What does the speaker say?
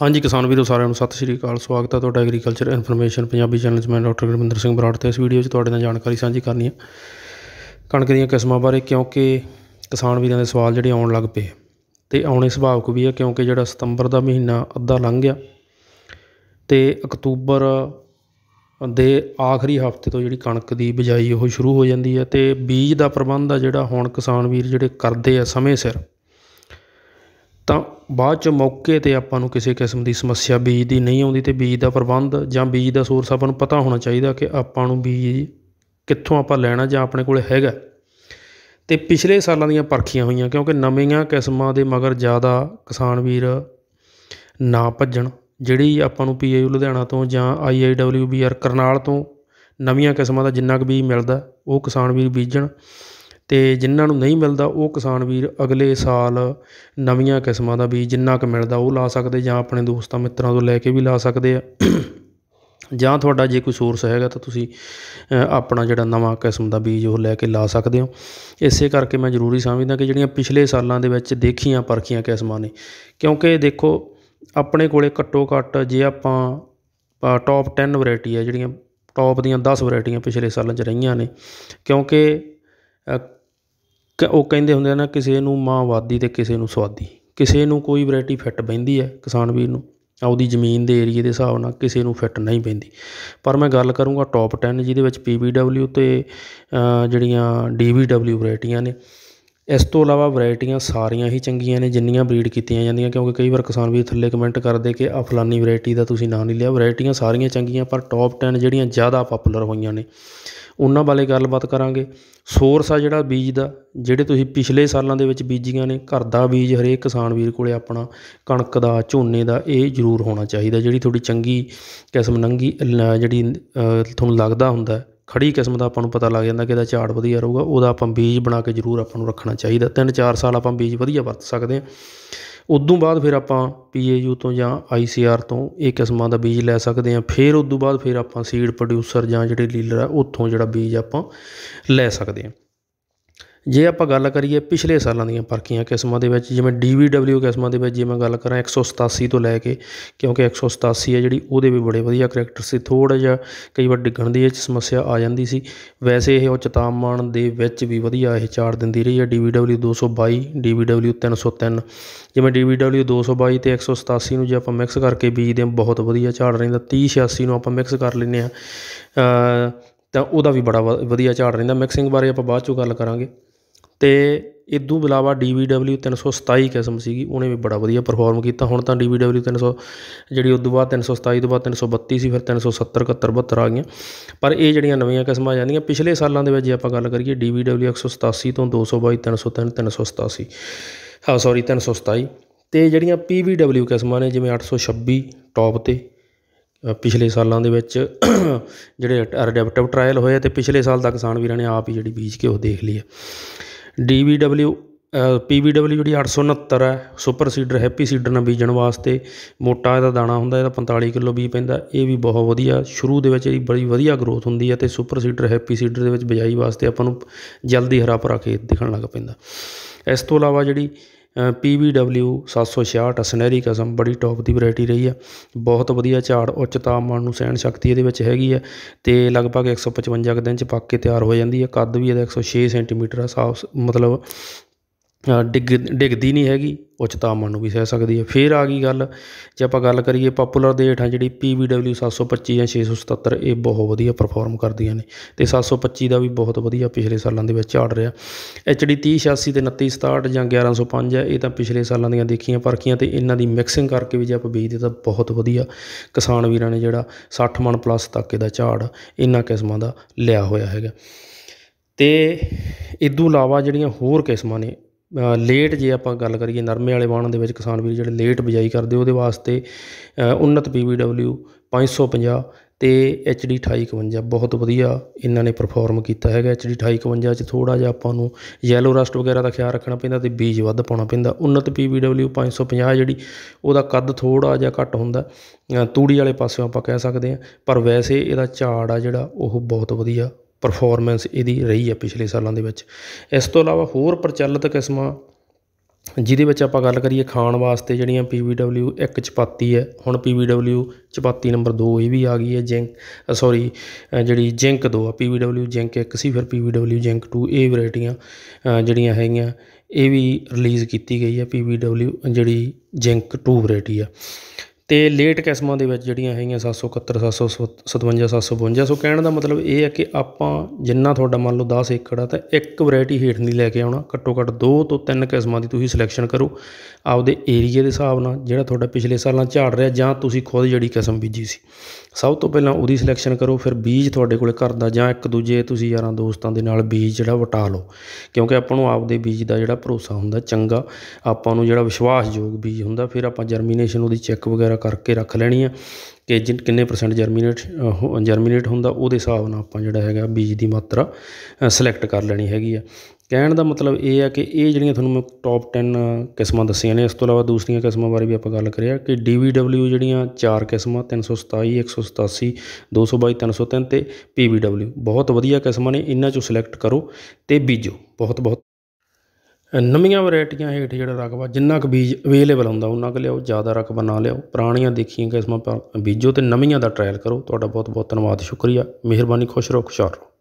ਹਾਂਜੀ ਕਿਸਾਨ ਵੀਰੋ ਸਾਰਿਆਂ ਨੂੰ ਸਤਿ ਸ਼੍ਰੀ ਅਕਾਲ ਸਵਾਗਤ ਹੈ ਤੁਹਾਡਾ ਐਗਰੀਕਲਚਰ ਇਨਫੋਰਮੇਸ਼ਨ ਪੰਜਾਬੀ ਚੈਨਲ 'ਚ ਮੈਂ ਡਾਕਟਰ ਗੁਰਮਿੰਦਰ ਸਿੰਘ ਬਰਾੜ ਤੇ ਇਸ ਵੀਡੀਓ 'ਚ ਤੁਹਾਡੇ ਨਾਲ ਜਾਣਕਾਰੀ ਸਾਂਝੀ ਕਰਨੀ ਹੈ ਕਣਕ ਦੀਆਂ ਕਿਸਮਾਂ ਬਾਰੇ ਕਿਉਂਕਿ ਕਿਸਾਨ ਵੀਰਾਂ ਦੇ ਸਵਾਲ ਜਿਹੜੇ ਆਉਣ ਲੱਗ ਪਏ ਤੇ ਆਉਣੇ ਸੁਭਾਵਕ ਵੀ ਹੈ ਕਿਉਂਕਿ ਜਿਹੜਾ ਸਤੰਬਰ ਦਾ ਮਹੀਨਾ ਅੱਧਾ ਲੰਘ ਗਿਆ ਤੇ ਅਕਤੂਬਰ ਦੇ ਆਖਰੀ ਹਫਤੇ ਤੋਂ ਜਿਹੜੀ ਕਣਕ ਦੀ ਬਿਜਾਈ ਉਹ ਸ਼ੁਰੂ ਹੋ ਜਾਂਦੀ ਹੈ ਤੇ ਬੀਜ ਦਾ ਪ੍ਰਬੰਧ ਆ ਜਿਹੜਾ ਹੁਣ ਕਿਸਾਨ ਵੀਰ ਜਿਹੜੇ ਕਰਦੇ ਆ ਸਮੇਂ ਸਿਰ ਤਾਂ ਬਾਅਦ 'ਚ ਮੌਕੇ 'ਤੇ ਆਪਾਂ ਨੂੰ ਕਿਸੇ ਕਿਸਮ ਦੀ ਸਮੱਸਿਆ ਬੀਜ ਦੀ ਨਹੀਂ ਆਉਂਦੀ ਤੇ ਬੀਜ ਦਾ ਪ੍ਰਬੰਧ ਜਾਂ ਬੀਜ ਦਾ ਸੋਰਸ ਆਪਾਂ ਨੂੰ ਪਤਾ ਹੋਣਾ ਚਾਹੀਦਾ ਕਿ ਆਪਾਂ ਨੂੰ ਬੀਜ ਕਿੱਥੋਂ ਆਪਾਂ ਲੈਣਾ ਜਾਂ ਆਪਣੇ ਕੋਲ ਹੈਗਾ ਤੇ ਪਿਛਲੇ ਸਾਲਾਂ ਦੀਆਂ ਪਰਖੀਆਂ ਹੋਈਆਂ ਕਿਉਂਕਿ ਨਵੀਆਂ ਕਿਸਮਾਂ ਦੇ ਮਗਰ ਜ਼ਿਆਦਾ ਕਿਸਾਨ ਵੀਰ ਨਾ ਭੱਜਣ ਜਿਹੜੀ ਆਪਾਂ ਨੂੰ ਪੀਏਯੂ ਲੁਧਿਆਣਾ ਤੋਂ ਜਾਂ ਆਈਆਈਡਬਲਯੂਬੀਆਰ ਕਰਨਾਲ ਤੋਂ ਨਵੀਆਂ ਕਿਸਮਾਂ ਦਾ ਜਿੰਨਾ ਕੁ ਬੀਜ ਮਿਲਦਾ ਉਹ ਕਿਸਾਨ ਵੀਰ ਬੀਜਣ ਅਤੇ ਜਿਨ੍ਹਾਂ ਨੂੰ ਨਹੀਂ ਮਿਲਦਾ ਉਹ ਕਿਸਾਨ ਵੀਰ ਅਗਲੇ ਸਾਲ ਨਵੀਆਂ ਕਿਸਮਾਂ ਦਾ ਬੀਜ ਜਿੰਨਾ ਕੁ ਮਿਲਦਾ ਉਹ ਲਾ ਸਕਦੇ ਜਾਂ ਆਪਣੇ ਦੋਸਤਾਂ ਮਿੱਤਰਾਂ ਤੋਂ ਲੈ ਕੇ ਵੀ ਲਾ ਸਕਦੇ ਆ ਜਾਂ ਤੁਹਾਡਾ ਜੇ ਕੋਈ ਸੋਰਸ ਹੈਗਾ ਤਾਂ ਤੁਸੀਂ ਆਪਣਾ ਜਿਹੜਾ ਨਵਾਂ ਕਿਸਮ ਦਾ ਬੀਜ ਉਹ ਲੈ ਕੇ ਲਾ ਸਕਦੇ ਹੋ ਇਸੇ ਕਰਕੇ ਮੈਂ ਜ਼ਰੂਰੀ ਸਮਝਦਾ ਕਿ ਜਿਹੜੀਆਂ ਪਿਛਲੇ ਸਾਲਾਂ ਦੇ ਵਿੱਚ ਦੇਖੀਆਂ ਪਰਖੀਆਂ ਕਿਸਮਾਂ ਨੇ ਕਿਉਂਕਿ ਦੇਖੋ ਆਪਣੇ ਕੋਲੇ ਘੱਟੋ ਘੱਟ ਜੇ ਆਪਾਂ ਟੌਪ 10 ਵੈਰਾਈਟੀ ਹੈ ਜਿਹੜੀਆਂ ਟੌਪ ਦੀਆਂ 10 ਵੈਰਾਈਟੀਆਂ ਪਿਛਲੇ ਸਾਲਾਂ 'ਚ ਰਹੀਆਂ ਨੇ ਕਿਉਂਕਿ ਕ ਉਹ ਕਹਿੰਦੇ ਹੁੰਦੇ ਨਾ ਕਿਸੇ ਨੂੰ ਮਾਂ ਵਾਦੀ ਕਿਸੇ ਨੂੰ ਸਵਾਦੀ ਕਿਸੇ ਨੂੰ ਕੋਈ ਵੈਰਾਈਟੀ ਫਿੱਟ ਬੈਂਦੀ ਹੈ ਕਿਸਾਨ ਵੀਰ ਨੂੰ ਆਉਦੀ ਜ਼ਮੀਨ ਦੇ ਏਰੀਏ ਦੇ ਹਿਸਾਬ ਨਾਲ ਕਿਸੇ ਨੂੰ ਫਿੱਟ ਨਹੀਂ ਪੈਂਦੀ ਪਰ ਮੈਂ ਗੱਲ ਕਰੂੰਗਾ ਟੌਪ 10 ਜਿਹਦੇ ਵਿੱਚ ਪੀਬੀਡਬਲਯੂ ਤੇ ਜਿਹੜੀਆਂ ਡੀਬੀਡਬਲਯੂ ਵੈਰਾਈਟੀਆਂ ਨੇ ਇਸ ਤੋਂ ਇਲਾਵਾ ਵੈਰਾਈਟੀਆਂ ਸਾਰੀਆਂ ਹੀ ਚੰਗੀਆਂ ਨੇ ਜਿੰਨੀਆਂ ਬਰੀਡ ਕੀਤੀਆਂ ਜਾਂਦੀਆਂ ਕਿਉਂਕਿ ਕਈ ਵਾਰ ਕਿਸਾਨ ਵੀ ਥੱਲੇ ਕਮੈਂਟ ਕਰਦੇ ਕਿ ਆ ਫਲਾਨੀ ਵੈਰਾਈਟੀ ਦਾ ਤੁਸੀਂ ਨਾਂ ਨਹੀਂ ਲਿਆ ਵੈਰਾਈਟੀਆਂ ਸਾਰੀਆਂ ਚੰਗੀਆਂ ਪਰ ਟੌਪ 10 ਜਿਹੜੀਆਂ ਜ਼ਿਆਦਾ ਪਪੂਲਰ ਹੋਈਆਂ ਨੇ ਉਹਨਾਂ ਬਾਰੇ ਗੱਲਬਾਤ ਕਰਾਂਗੇ ਸੋਰਸ ਆ ਜਿਹੜਾ ਬੀਜ ਦਾ ਜਿਹੜੇ ਤੁਸੀਂ ਪਿਛਲੇ ਸਾਲਾਂ ਦੇ ਵਿੱਚ ਬੀਜੀਆਂ ਨੇ ਘਰ ਦਾ ਬੀਜ ਹਰੇਕ ਕਿਸਾਨ ਵੀਰ ਕੋਲੇ ਆਪਣਾ ਕਣਕ ਦਾ ਝੋਨੇ ਦਾ ਇਹ ਜ਼ਰੂਰ ਹੋਣਾ ਚਾਹੀਦਾ ਜਿਹੜੀ ਤੁਹਾਡੀ ਚੰਗੀ ਕਿਸਮ ਨੰਗੀ ਜਿਹੜੀ ਤੁਹਾਨੂੰ ਲੱਗਦਾ ਹੁੰਦਾ ਖੜੀ ਕਿਸਮ ਦਾ ਆਪਾਂ ਨੂੰ ਪਤਾ ਲੱਗ ਜਾਂਦਾ ਕਿ ਇਹਦਾ ਝਾੜ ਵਧੀਆ ਰਹੂਗਾ ਉਹਦਾ ਆਪਾਂ ਬੀਜ ਬਣਾ ਕੇ ਜ਼ਰੂਰ ਆਪਾਂ ਨੂੰ ਰੱਖਣਾ ਚਾਹੀਦਾ ਤਿੰਨ ਚਾਰ ਸਾਲ ਆਪਾਂ ਬੀਜ ਵਧੀਆ ਵਰਤ ਸਕਦੇ ਹਾਂ ਉਦੋਂ ਬਾਅਦ ਫਿਰ ਆਪਾਂ ਪੀਏਯੂ ਤੋਂ ਜਾਂ ਆਈਸੀਆਰ ਤੋਂ ਇਹ ਕਿਸਮਾਂ ਦਾ ਬੀਜ ਲੈ ਸਕਦੇ ਹਾਂ ਫਿਰ ਉਦੋਂ ਬਾਅਦ ਫਿਰ ਆਪਾਂ ਸੀਡ ਪ੍ਰੋਡਿਊਸਰ ਜਾਂ ਜਿਹੜੇ ਡੀਲਰ ਆ ਉੱਥੋਂ ਜਿਹੜਾ ਬੀਜ ਆਪਾਂ ਲੈ ਸਕਦੇ ਹਾਂ ਜੇ ਆਪਾਂ ਗੱਲ ਕਰੀਏ ਪਿਛਲੇ ਸਾਲਾਂ ਦੀਆਂ ਪਰਖੀਆਂ ਕਿਸਮਾਂ ਦੇ ਵਿੱਚ ਜਿਵੇਂ DVW ਕਿਸਮਾਂ ਦੇ ਵਿੱਚ ਜੇ ਮੈਂ ਗੱਲ ਕਰਾਂ 187 ਤੋਂ ਲੈ ਕੇ ਕਿਉਂਕਿ 187 ਹੈ ਜਿਹੜੀ ਉਹਦੇ ਵੀ ਬੜੇ ਵਧੀਆ ਕੈਰੈਕਟਰ ਸੀ ਥੋੜਾ ਜਿਹਾ ਕਈ ਵਾਰ ਡਿੱਗਣ ਦੀ ਇਹ ਸਮੱਸਿਆ ਆ ਜਾਂਦੀ ਸੀ ਵੈਸੇ ਇਹ ਉਚਤਾਮਾਨ ਦੇ ਵਿੱਚ ਵੀ ਵਧੀਆ ਇਹ ਚਾਰ ਦਿੰਦੀ ਰਹੀ ਹੈ DVW 222 DVW 303 ਜਿਵੇਂ DVW 222 ਤੇ 187 ਨੂੰ ਜੇ ਆਪਾਂ ਮਿਕਸ ਕਰਕੇ ਬੀਜਦੇ ਹਾਂ ਬਹੁਤ ਵਧੀਆ ਝਾੜ ਰਹਿੰਦਾ 3086 ਨੂੰ ਆਪਾਂ ਮਿਕਸ ਕਰ ਲੈਨੇ ਆ ਤਾਂ ਉਹਦਾ ਵੀ ਬੜਾ ਵਧੀਆ ਝਾੜ ਰਹਿੰਦਾ ਮਿਕਸਿੰਗ ਬਾਰੇ ਆਪਾਂ ਬਾਅਦ ਚੋਂ ਗੱਲ ਕਰਾਂਗੇ ਤੇ ਇਦੋਂ ਬਿਲਾਵਾ ਡੀ 327 ਕਿਸਮ ਸੀਗੀ ਉਹਨੇ ਵੀ ਬੜਾ ਵਧੀਆ ਪਰਫਾਰਮ ਕੀਤਾ ਹੁਣ ਤਾਂ ਡੀ 300 ਜਿਹੜੀ ਉਦੋਂ ਬਾਅਦ 327 ਤੋਂ ਬਾਅਦ 332 ਸੀ ਫਿਰ 370 71 72 ਆ ਗਈਆਂ ਪਰ ਇਹ ਜਿਹੜੀਆਂ ਨਵੀਆਂ ਕਿਸਮਾਂ ਆ ਜਾਂਦੀਆਂ ਪਿਛਲੇ ਸਾਲਾਂ ਦੇ ਵਿੱਚ ਜੇ ਆਪਾਂ ਗੱਲ ਕਰੀਏ ਡੀ 187 ਤੋਂ 222 303 ਬਾਈ ਸੌਰੀ 327 ਤੇ ਜਿਹੜੀਆਂ ਪੀ ਕਿਸਮਾਂ ਨੇ ਜਿਵੇਂ 826 ਟੌਪ ਤੇ ਪਿਛਲੇ ਸਾਲਾਂ ਦੇ ਵਿੱਚ ਜਿਹੜੇ ਅਡੈਪਟਿਵ ਟ੍ਰਾਇਲ ਹੋਏ ਤੇ ਪਿਛਲੇ ਸਾਲ ਦਾ ਕਿਸਾਨ ਵੀਰਾਂ ਨੇ ਆਪ ਹੀ ਜਿਹੜੀ ਬੀਜ ਕੇ ਉਹ ਦੇਖ ਲਈ ਹੈ DBW ਬੀ ਜਿਹੜੀ 869 ਹੈ ਸੁਪਰ ਸੀਡਰ ਹੈਪੀ ਸੀਡਰ ਨਾਲ ਬੀਜਣ ਵਾਸਤੇ ਮੋਟਾ ਇਹਦਾ ਦਾਣਾ ਹੁੰਦਾ ਇਹਦਾ 45 ਕਿਲੋ ਬੀ ਪੈਂਦਾ ਇਹ ਵੀ ਬਹੁਤ ਵਧੀਆ ਸ਼ੁਰੂ ਦੇ ਵਿੱਚ ਇਹਦੀ ਬੜੀ ਵਧੀਆ ਗਰੋਥ ਹੁੰਦੀ ਹੈ ਤੇ ਸੁਪਰ ਸੀਡਰ ਹੈਪੀ ਸੀਡਰ ਦੇ ਵਿੱਚ ਬਿਜਾਈ ਵਾਸਤੇ ਆਪਾਂ ਨੂੰ ਜਲਦੀ ਹਰਾ ਭਰਾ ਖੇਤ ਦਿਖਣ ਲੱਗ ਪੈਂਦਾ ਇਸ ਤੋਂ ਇਲਾਵਾ ਜਿਹੜੀ ਪੀਬੀਡਬਲਿਊ 766 ਸਨੈਰੀ ਕਸਮ ਬੜੀ ਟੌਪ ਦੀ ਵੈਰਾਈਟੀ ਰਹੀ ਹੈ ਬਹੁਤ ਵਧੀਆ ਝਾੜ ਉੱਚ ਤਾਪਮਾਨ ਨੂੰ ਸਹਿਣ ਸ਼ਕਤੀ ਇਹਦੇ ਵਿੱਚ ਹੈਗੀ ਹੈ ਤੇ ਲਗਭਗ 155 ਦਿਨ ਚ ਪੱਕ ਕੇ ਤਿਆਰ ਹੋ ਜਾਂਦੀ ਹੈ ਕੱਦ ਵੀ ਇਹਦਾ 106 ਸੈਂਟੀਮੀਟਰ ਆ ਸਾਫ ਮਤਲਬ ਡਿੱਗ ਡਿੱਗਦੀ ਨਹੀਂ ਹੈਗੀ ਉੱਚ ਤਾਪਮਾਨ ਨੂੰ ਵੀ ਸਹਿ ਸਕਦੀ ਹੈ ਫਿਰ ਆ ਗਈ ਗੱਲ ਜੇ ਆਪਾਂ ਗੱਲ ਕਰੀਏ ਪਪੂਲਰ ਦੇ ਹੇਠਾਂ ਜਿਹੜੀ ਪੀ 725 ਜਾਂ 677 ਇਹ ਬਹੁਤ ਵਧੀਆ ਪਰਫਾਰਮ ਕਰਦੀਆਂ ਨੇ ਤੇ 725 ਦਾ ਵੀ ਬਹੁਤ ਵਧੀਆ ਪਿਛਲੇ ਸਾਲਾਂ ਦੇ ਵਿੱਚ ਝਾੜ ਰਿਹਾ ਐਚਡੀ 3086 ਤੇ ਛਿਆਸੀ ਜਾਂ 1105 ਹੈ ਇਹ ਤਾਂ ਪਿਛਲੇ ਸਾਲਾਂ ਦੀਆਂ ਦੇਖੀਆਂ ਪਰਖੀਆਂ ਤੇ ਇਹਨਾਂ ਦੀ ਮਿਕਸਿੰਗ ਕਰਕੇ ਵੀ ਜੇ ਆਪਾਂ ਬੀਜਦੇ ਤਾਂ ਬਹੁਤ ਵਧੀਆ ਕਿਸਾਨ ਵੀਰਾਂ ਨੇ ਜਿਹੜਾ 60 ਮਣ ਪਲੱਸ ਤੱਕ ਇਹਦਾ ਝਾੜ ਇਹਨਾਂ ਕਿਸਮਾਂ ਦਾ ਲਿਆ ਹੋਇਆ ਹੈਗਾ ਤੇ ਇਦੋਂ ਇਲਾਵਾ ਜਿਹੜੀਆਂ ਹੋਰ ਕਿਸਮਾਂ ਨੇ ਲੇਟ ਜੇ ਆਪਾਂ ਗੱਲ ਕਰੀਏ ਨਰਮੇ ਵਾਲੇ ਵਾਹਣ ਦੇ ਵਿੱਚ ਕਿਸਾਨ ਵੀਰ ਜਿਹੜੇ ਲੇਟ ਬਿਜਾਈ ਕਰਦੇ ਉਹਦੇ ਵਾਸਤੇ ਉਨਤ ਪੀਵੀਡਬਲਯੂ 550 ਤੇ HD 2851 ਬਹੁਤ ਵਧੀਆ ਇਹਨਾਂ ਨੇ ਪਰਫਾਰਮ ਕੀਤਾ ਹੈਗਾ HD 2851 ਚ ਥੋੜਾ ਜਿਹਾ ਆਪਾਂ ਨੂੰ ਯੈਲੋ ਰਸਟ ਵਗੈਰਾ ਦਾ ਖਿਆਲ ਰੱਖਣਾ ਪੈਂਦਾ ਤੇ ਬੀਜ ਵੱਧ ਪਾਉਣਾ ਪੈਂਦਾ ਉਨਤ PBW 550 ਜਿਹੜੀ ਉਹਦਾ ਕੱਦ ਥੋੜਾ ਜਿਹਾ ਘੱਟ ਹੁੰਦਾ ਤੂੜੀ ਵਾਲੇ ਪਾਸਿਓਂ ਆਪਾਂ ਕਹਿ ਸਕਦੇ ਆ ਪਰ ਵੈਸੇ ਇਹਦਾ ਝਾੜ ਆ ਜਿਹੜਾ ਉਹ ਬਹੁਤ ਵਧੀਆ ਪਰਫਾਰਮੈਂਸ ਇਹਦੀ ਰਹੀ ਹੈ ਪਿਛਲੇ ਸਾਲਾਂ ਦੇ ਵਿੱਚ ਇਸ ਤੋਂ ਇਲਾਵਾ ਹੋਰ ਪ੍ਰਚਲਿਤ ਕਿਸਮਾਂ ਜਿਹਦੇ ਵਿੱਚ ਆਪਾਂ ਗੱਲ ਕਰੀਏ ਖਾਣ ਵਾਸਤੇ ਜਿਹੜੀਆਂ ਪੀਵੀਡਬਲਯੂ ਇੱਕ ਚਪਾਤੀ ਹੈ ਹੁਣ ਪੀਵੀਡਬਲਯੂ ਚਪਾਤੀ ਨੰਬਰ 2 ਇਹ ਵੀ ਆ ਗਈ ਹੈ ਜਿੰਕ ਸੌਰੀ ਜਿਹੜੀ ਜਿੰਕ 2 ਆ ਪੀਵੀਡਬਲਯੂ ਜਿੰਕ 1 ਸੀ ਫਿਰ ਪੀਵੀਡਬਲਯੂ ਜਿੰਕ 2 ਇਹ ਵੈਰਾਈਟੀਆਂ ਜਿਹੜੀਆਂ ਹੈਗੀਆਂ ਇਹ ਵੀ ਰਿਲੀਜ਼ ਕੀਤੀ ਗਈ ਹੈ ਪੀਵੀਡਬਲਯੂ ਜਿਹੜੀ ਜਿੰਕ 2 ਵੈਰਾਈਟੀ ਆ ਤੇ ਲੇਟ ਕਿਸਮਾਂ ਦੇ ਵਿੱਚ ਜਿਹੜੀਆਂ ਹੈਗੀਆਂ 771 757 752 ਸੋ ਕਹਿਣ ਦਾ ਮਤਲਬ ਇਹ ਹੈ ਕਿ ਆਪਾਂ ਜਿੰਨਾ ਤੁਹਾਡਾ ਮੰਨ ਲਓ 10 ਏਕੜ ਆ ਤਾਂ ਇੱਕ ਵੈਰਾਈਟੀ ਨਹੀਂ ਲੈ ਕੇ ਆਉਣਾ ਘੱਟੋ ਘੱਟ ਦੋ ਤੋਂ ਤਿੰਨ ਕਿਸਮਾਂ ਦੀ ਤੁਸੀਂ ਸਿਲੈਕਸ਼ਨ ਕਰੋ ਆਪਦੇ ਏਰੀਆ ਦੇ ਹਿਸਾਬ ਨਾਲ ਜਿਹੜਾ ਤੁਹਾਡਾ ਪਿਛਲੇ ਸਾਲਾਂ ਝਾੜ ਰਿਹਾ ਜਾਂ ਤੁਸੀਂ ਖੁਦ ਜਿਹੜੀ ਕਿਸਮ ਬੀਜੀ ਸੀ ਸਭ ਤੋਂ ਪਹਿਲਾਂ ਉਹਦੀ ਸਿਲੈਕਸ਼ਨ ਕਰੋ ਫਿਰ ਬੀਜ ਤੁਹਾਡੇ ਕੋਲੇ ਘਰ ਦਾ ਜਾਂ ਇੱਕ ਦੂਜੇ ਤੁਸੀਂ ਯਾਰਾਂ ਦੋਸਤਾਂ ਦੇ ਨਾਲ ਬੀਜ ਜਿਹੜਾ ਵਟਾ ਲਓ ਕਿਉਂਕਿ ਆਪਾਂ ਨੂੰ ਆਪਦੇ ਬੀਜ ਦਾ ਜਿਹੜਾ ਭਰੋਸਾ ਹੁੰਦਾ ਚੰਗਾ ਆਪਾਂ ਨੂੰ ਜਿਹੜਾ ਵਿਸ਼ਵਾਸਯੋਗ ਬੀਜ ਹੁੰਦਾ ਫਿਰ ਆਪਾਂ ਜਰਮੀਨੇਸ਼ਨ ਉਹਦੀ ਚੈੱਕ ਵਗੈਰਾ ਕਰਕੇ ਰੱਖ ਲੈਣੀ ਆ ਕਿ ਜਿੰਨ ਕਿੰਨੇ ਪਰਸੈਂਟ ਜਰਮੀਨੇਟ ਜਰਮੀਨੇਟ ਹੁੰਦਾ ਉਹਦੇ ਹਿਸਾਬ ਨਾਲ ਆਪਾਂ ਜਿਹੜਾ ਹੈਗਾ ਬੀਜ ਦੀ ਮਾਤਰਾ ਸਿਲੈਕਟ ਕਰ ਲੈਣੀ ਹੈਗੀ ਆ ਕਹਿਣ ਦਾ ਮਤਲਬ ਇਹ ਆ ਕਿ ਇਹ ਜਿਹੜੀਆਂ ਤੁਹਾਨੂੰ ਮੈਂ ਟੌਪ 10 ਕਿਸਮਾਂ ਦੱਸੀਆਂ ਨੇ ਇਸ ਤੋਂ ਇਲਾਵਾ ਦੂਸਰੀਆਂ ਕਿਸਮਾਂ ਬਾਰੇ ਵੀ ਆਪਾਂ ਗੱਲ ਕਰਿਆ ਕਿ DVW ਜਿਹੜੀਆਂ ਚਾਰ ਕਿਸਮਾਂ 327 187 222 303 ਤੇ PBW ਬਹੁਤ ਵਧੀਆ ਕਿਸਮਾਂ ਨੇ ਇਹਨਾਂ ਚੋਂ ਸਿਲੈਕਟ ਕਰੋ ਤੇ ਬੀਜੋ ਬਹੁਤ ਬਹੁਤ ਨਵੀਆਂ ਵੈਰਾਈਟੀਆਂ ਹੇਠ ਜਿਹੜਾ ਰਕਬਾ ਜਿੰਨਾ ਕੁ ਬੀਜ ਅਵੇਲੇਬਲ ਹੁੰਦਾ ਉਹਨਾਂ ਕੁ ਲਿਓ ਜ਼ਿਆਦਾ ਰਕਬਾ ਨਾ ਲਿਓ ਪੁਰਾਣੀਆਂ ਦੇਖੀਆਂ ਕਿਸਮਾਂ ਬੀਜੋ ਤੇ ਨਵੀਆਂ ਦਾ ਟ੍ਰਾਇਲ ਕਰੋ ਤੁਹਾਡਾ ਬਹੁਤ ਬਹੁਤ ਧੰਨਵਾਦ ਸ਼ੁਕਰੀਆ ਮਿਹਰਬਾਨੀ ਖੁਸ਼ ਰਹੋ ਖੁਸ਼ਹਾਲ ਰਹੋ